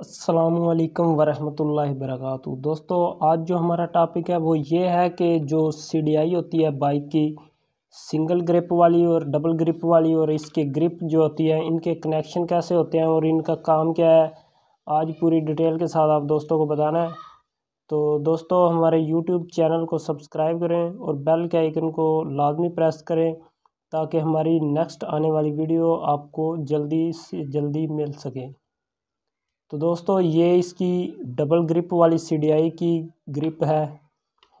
असलकम वरहमतुल्लाहि वबरकत दोस्तों आज जो हमारा टॉपिक है वो ये है कि जो आई होती है बाइक की सिंगल ग्रिप वाली और डबल ग्रिप वाली और इसके ग्रिप जो होती है इनके कनेक्शन कैसे होते हैं और इनका काम क्या है आज पूरी डिटेल के साथ आप दोस्तों को बताना है तो दोस्तों हमारे यूट्यूब चैनल को सब्सक्राइब करें और बेल के आइकन को लाजमी प्रेस करें ताकि हमारी नेक्स्ट आने वाली वीडियो आपको जल्दी से जल्दी मिल सके तो दोस्तों ये इसकी डबल ग्रिप वाली सी की ग्रिप है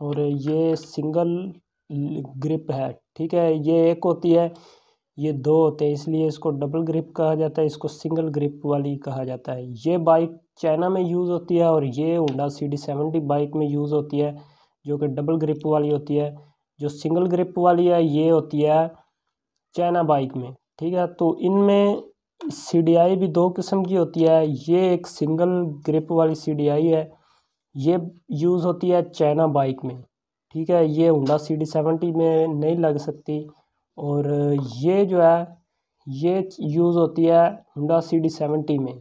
और ये सिंगल ग्रिप है ठीक है ये एक होती है ये दो होते हैं इसलिए इसको डबल ग्रिप कहा जाता है इसको सिंगल ग्रिप वाली कहा जाता है ये बाइक चाइना में यूज़ होती है और ये Honda C D seventy bike में यूज़ होती है जो कि डबल ग्रिप वाली होती है जो सिंगल ग्रिप वाली है ये होती है चाइना बाइक में ठीक है तो इनमें सीडीआई भी दो किस्म की होती है ये एक सिंगल ग्रिप वाली सीडीआई है ये यूज़ होती है चाइना बाइक में ठीक है ये होंडा सी डी सेवेंटी में नहीं लग सकती और ये जो है ये यूज़ होती है होंडा सी डी सेवेंटी में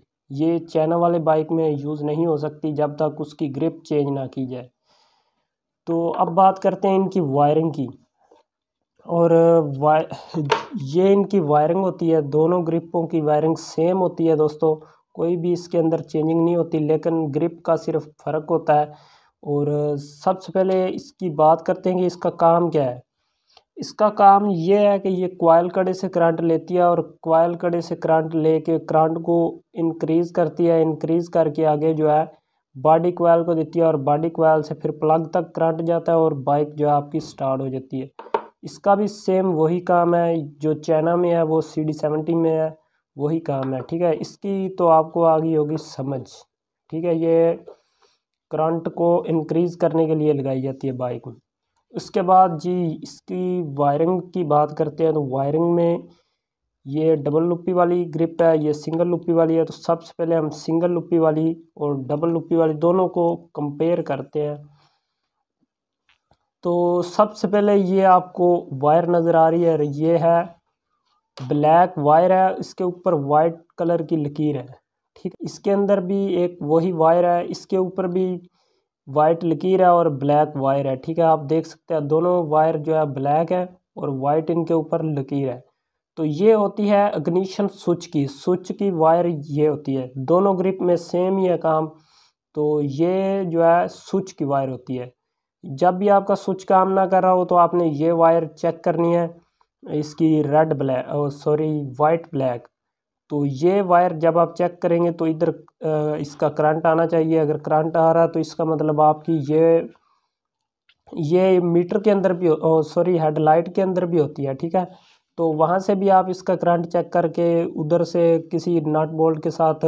ये चाइना वाले बाइक में यूज़ नहीं हो सकती जब तक उसकी ग्रिप चेंज ना की जाए तो अब बात करते हैं इनकी वायरिंग की और ये इनकी वायरिंग होती है दोनों ग्रिपों की वायरिंग सेम होती है दोस्तों कोई भी इसके अंदर चेंजिंग नहीं होती लेकिन ग्रिप का सिर्फ फ़र्क होता है और सबसे पहले इसकी बात करते हैं कि इसका काम क्या है इसका काम ये है कि ये क्वाइल कड़े से करंट लेती है और क्वाइल कड़े से करंट लेके करंट को इंक्रीज़ करती है इंक्रीज़ करके आगे जो है बॉडी क्वाइल को देती है और बॉडी क्वाइल से फिर प्लग तक करंट जाता है और बाइक जो है आपकी स्टार्ट हो जाती है इसका भी सेम वही काम है जो चाइना में है वो सी डी सेवेंटी में है वही काम है ठीक है इसकी तो आपको आ गई होगी समझ ठीक है ये करंट को इंक्रीज़ करने के लिए लगाई जाती है बाइक में उसके बाद जी इसकी वायरिंग की बात करते हैं तो वायरिंग में ये डबल लुप्पी वाली ग्रिप है ये सिंगल लुप्पी वाली है तो सबसे पहले हम सिंगल लुप्पी वाली और डबल लुप्पी वाली दोनों को कंपेयर करते हैं तो सबसे पहले ये आपको वायर नज़र आ रही है और ये है ब्लैक वायर है इसके ऊपर वाइट कलर की लकीर है ठीक इसके अंदर भी एक वही वायर है इसके ऊपर भी वाइट लकीर है और ब्लैक वायर है ठीक है आप देख सकते हैं दोनों वायर जो है ब्लैक है और वाइट इनके ऊपर लकीर है तो ये होती है अग्निशन स्विच की स्विच की वायर ये होती है दोनों ग्रिप में सेम ही है काम तो ये जो है स्विच की वायर होती है जब भी आपका स्विच काम ना कर रहा हो तो आपने ये वायर चेक करनी है इसकी red black sorry white black तो ये वायर जब आप चेक करेंगे तो इधर इसका करंट आना चाहिए अगर करंट आ रहा तो इसका मतलब आपकी ये ये मीटर के अंदर भी सॉरी हेडलाइट के अंदर भी होती है ठीक है तो वहाँ से भी आप इसका करंट चेक करके उधर से किसी नट बोल्ट के साथ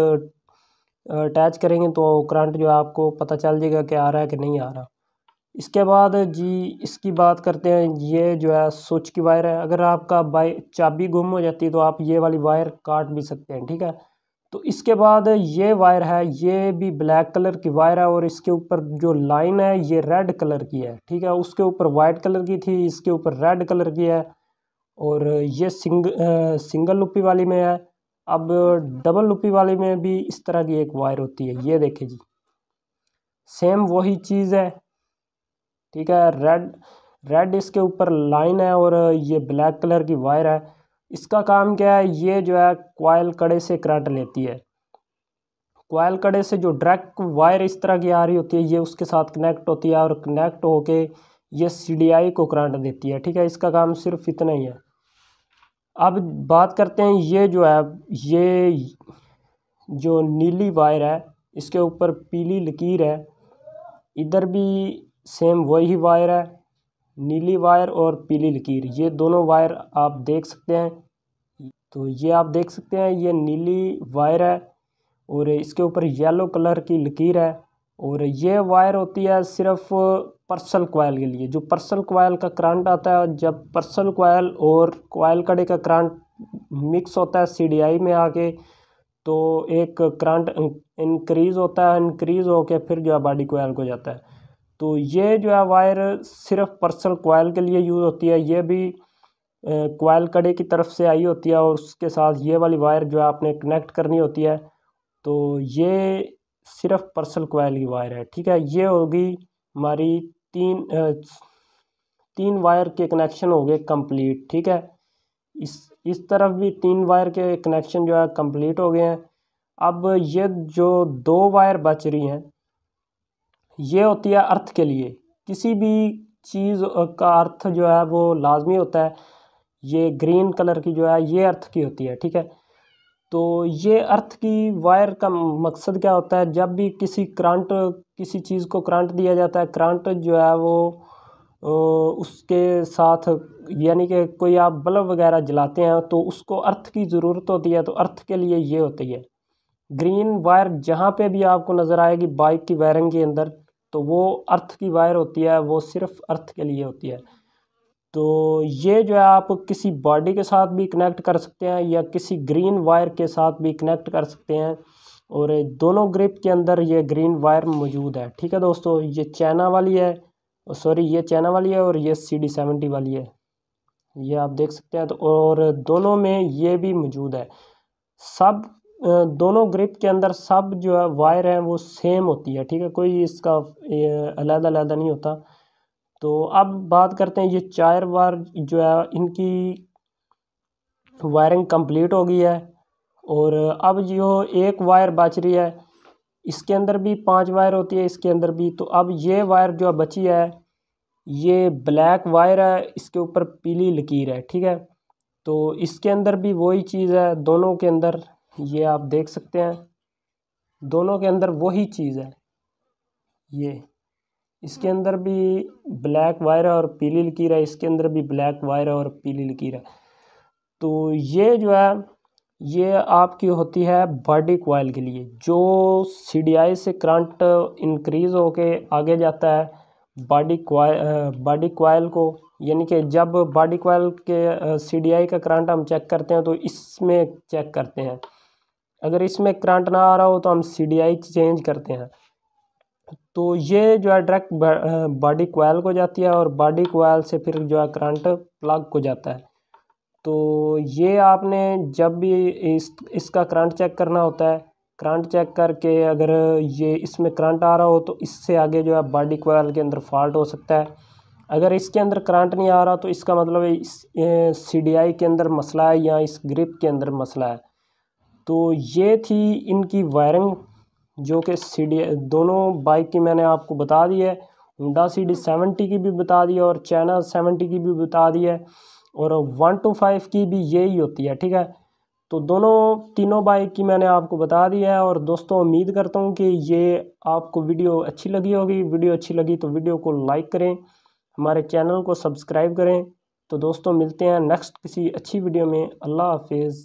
अटैच करेंगे तो करंट जो है आपको पता चल जाएगा कि आ रहा है कि नहीं आ रहा इसके बाद जी इसकी बात करते हैं ये जो है स्विच की वायर है अगर आपका बाई चाबी गुम हो जाती है तो आप ये वाली वायर काट भी सकते हैं ठीक है तो इसके बाद ये वायर है ये भी ब्लैक कलर की वायर है और इसके ऊपर जो लाइन है ये रेड कलर की है ठीक है उसके ऊपर वाइट कलर की थी इसके ऊपर रेड कलर की है और ये सिंग सिंगल लुपी वाली में है अब डबल लुपी वाली में भी इस तरह की एक वायर होती है ये देखे जी सेम वही चीज़ है ठीक है रेड रेड इसके ऊपर लाइन है और ये ब्लैक कलर की वायर है इसका काम क्या है ये जो है कोयल कड़े से करंट लेती है कोयल कड़े से जो डायरेक्ट वायर इस तरह की आ रही होती है ये उसके साथ कनेक्ट होती है और कनेक्ट होके ये सी को करंट देती है ठीक है इसका काम सिर्फ इतना ही है अब बात करते हैं ये जो है ये जो नीली वायर है इसके ऊपर पीली लकीर है इधर भी सेम वही वायर है नीली वायर और पीली लकीर ये दोनों वायर आप देख सकते हैं तो ये आप देख सकते हैं ये नीली वायर है और इसके ऊपर येलो कलर की लकीर है और ये वायर होती है सिर्फ पर्सल कोयल के लिए जो पर्सल कोयल का करंट आता है जब पर्सल कोयल और कोयल कड़े का करंट मिक्स होता है सीडीआई में आके तो एक करंट इंक्रीज़ होता है इंक्रीज़ होकर फिर जो है बॉडी कोयल को जाता है तो ये जो है वायर सिर्फ पर्सनल कोयल के लिए यूज़ होती है ये भी कोयल कड़े की तरफ से आई होती है और उसके साथ ये वाली वायर जो है आपने कनेक्ट करनी होती है तो ये सिर्फ पर्सनल कोयल की वायर है ठीक है ये होगी हमारी तीन तीन वायर के कनेक्शन हो गए कंप्लीट ठीक है इस इस तरफ भी तीन वायर के कनेक्शन जो है कंप्लीट हो गए हैं अब ये जो दो वायर बच रही हैं ये होती है अर्थ के लिए किसी भी चीज़ का अर्थ जो है वो लाजमी होता है ये ग्रीन कलर की जो है ये अर्थ की होती है ठीक है तो ये अर्थ की वायर का मकसद क्या होता है जब भी किसी करंट किसी चीज़ को करंट दिया जाता है करंट जो है वो उसके साथ यानी कि कोई आप बल्ब वगैरह जलाते हैं तो उसको अर्थ की ज़रूरत होती है तो अर्थ के लिए ये होती है ग्रीन वायर जहाँ पे भी आपको नज़र आएगी बाइक की वायरिंग के अंदर तो वो अर्थ की वायर होती है वो सिर्फ अर्थ के लिए होती है तो ये जो है आप किसी बॉडी के साथ भी कनेक्ट कर सकते हैं या किसी ग्रीन वायर के साथ भी कनेक्ट कर सकते हैं और दोनों ग्रिप के अंदर ये ग्रीन वायर मौजूद है ठीक है दोस्तों ये चाइना वाली है सॉरी ये चाइना वाली है और ये सी डी सेवेंटी वाली है ये आप देख सकते हैं तो और दोनों में ये भी मौजूद है सब दोनों ग्रिप के अंदर सब जो है वायर हैं वो सेम होती है ठीक है कोई इसका अलग अलग नहीं होता तो अब बात करते हैं ये चार वायर जो है इनकी वायरिंग कंप्लीट हो गई है और अब जो एक वायर बच रही है इसके अंदर भी पांच वायर होती है इसके अंदर भी तो अब ये वायर जो बची है ये ब्लैक वायर है इसके ऊपर पीली लकीर है ठीक है तो इसके अंदर भी वही चीज़ है दोनों के अंदर ये आप देख सकते हैं दोनों के अंदर वही चीज़ है ये इसके अंदर भी ब्लैक वायर और पीली लकीर है इसके अंदर भी ब्लैक वायर और पीली लकीर है तो ये जो है ये आपकी होती है बॉडी कोयल के लिए जो सी से करंट इंक्रीज़ होके आगे जाता है बॉडी कोयल बॉडी कोयल को यानी कि जब बॉडी कोयल के सी का करंट हम चेक करते हैं तो इसमें चेक करते हैं अगर इसमें करंट ना आ रहा हो तो हम सी चेंज करते हैं तो ये जो है डायरेक्ट बॉडी कोयल को जाती है और बॉडी कोयल से फिर जो है करंट प्लग को जाता है तो ये आपने जब भी इस इसका करंट चेक करना होता है करंट चेक करके अगर ये इसमें करंट आ रहा हो तो इससे आगे जो है बॉडी कोयल के अंदर फॉल्ट हो सकता है अगर इसके अंदर करंट नहीं आ रहा तो इसका मतलब इस सी के अंदर मसला है या इस ग्रिप के अंदर मसला है तो ये थी इनकी वायरिंग जो कि सी दोनों बाइक की मैंने आपको बता दी है होंडा सी डी सेवेंटी की भी बता दी है और चाइना सेवेंटी की भी बता दी है और वन टू फाइव की भी यही होती है ठीक है तो दोनों तीनों बाइक की मैंने आपको बता दी है और दोस्तों उम्मीद करता हूँ कि ये आपको वीडियो अच्छी लगी होगी वीडियो अच्छी लगी तो वीडियो को लाइक करें हमारे चैनल को सब्सक्राइब करें तो दोस्तों मिलते हैं नेक्स्ट किसी अच्छी वीडियो में अल्लाह हाफिज़